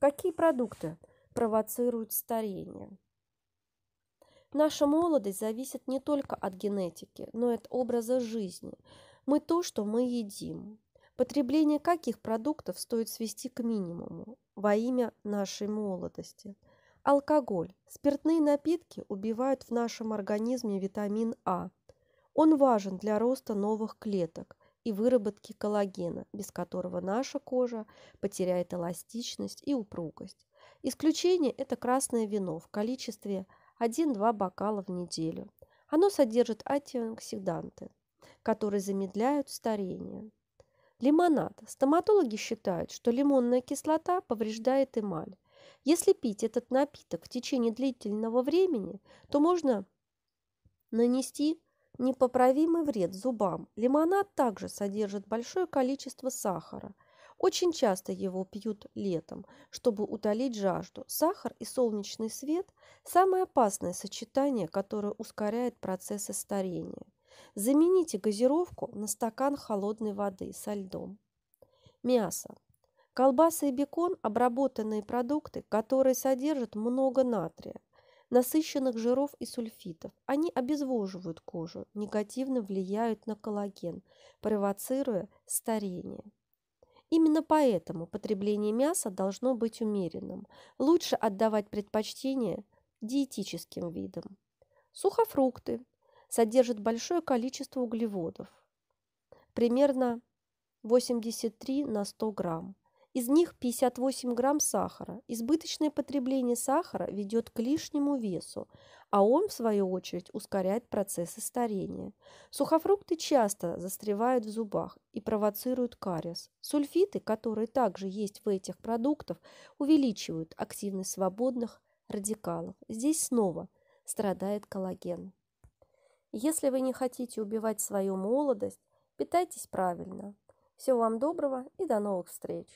Какие продукты провоцируют старение? Наша молодость зависит не только от генетики, но и от образа жизни. Мы то, что мы едим. Потребление каких продуктов стоит свести к минимуму во имя нашей молодости? Алкоголь. Спиртные напитки убивают в нашем организме витамин А. Он важен для роста новых клеток и выработки коллагена, без которого наша кожа потеряет эластичность и упругость. Исключение – это красное вино в количестве 1-2 бокала в неделю. Оно содержит антиоксиданты, которые замедляют старение. Лимонад. Стоматологи считают, что лимонная кислота повреждает эмаль. Если пить этот напиток в течение длительного времени, то можно нанести непоправимый вред зубам. Лимонад также содержит большое количество сахара. Очень часто его пьют летом, чтобы утолить жажду. Сахар и солнечный свет – самое опасное сочетание, которое ускоряет процессы старения. Замените газировку на стакан холодной воды со льдом. Мясо. Колбасы и бекон – обработанные продукты, которые содержат много натрия насыщенных жиров и сульфитов. Они обезвоживают кожу, негативно влияют на коллаген, провоцируя старение. Именно поэтому потребление мяса должно быть умеренным. Лучше отдавать предпочтение диетическим видам. Сухофрукты содержат большое количество углеводов, примерно 83 на 100 грамм. Из них 58 грамм сахара. Избыточное потребление сахара ведет к лишнему весу, а он, в свою очередь, ускоряет процессы старения. Сухофрукты часто застревают в зубах и провоцируют кариес. Сульфиты, которые также есть в этих продуктах, увеличивают активность свободных радикалов. Здесь снова страдает коллаген. Если вы не хотите убивать свою молодость, питайтесь правильно. Всего вам доброго и до новых встреч!